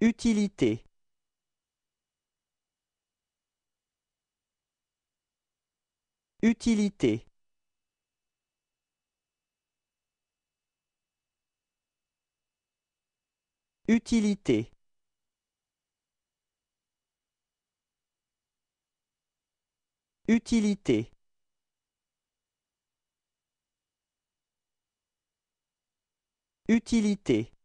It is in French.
utilité Utilité Utilité Utilité Utilité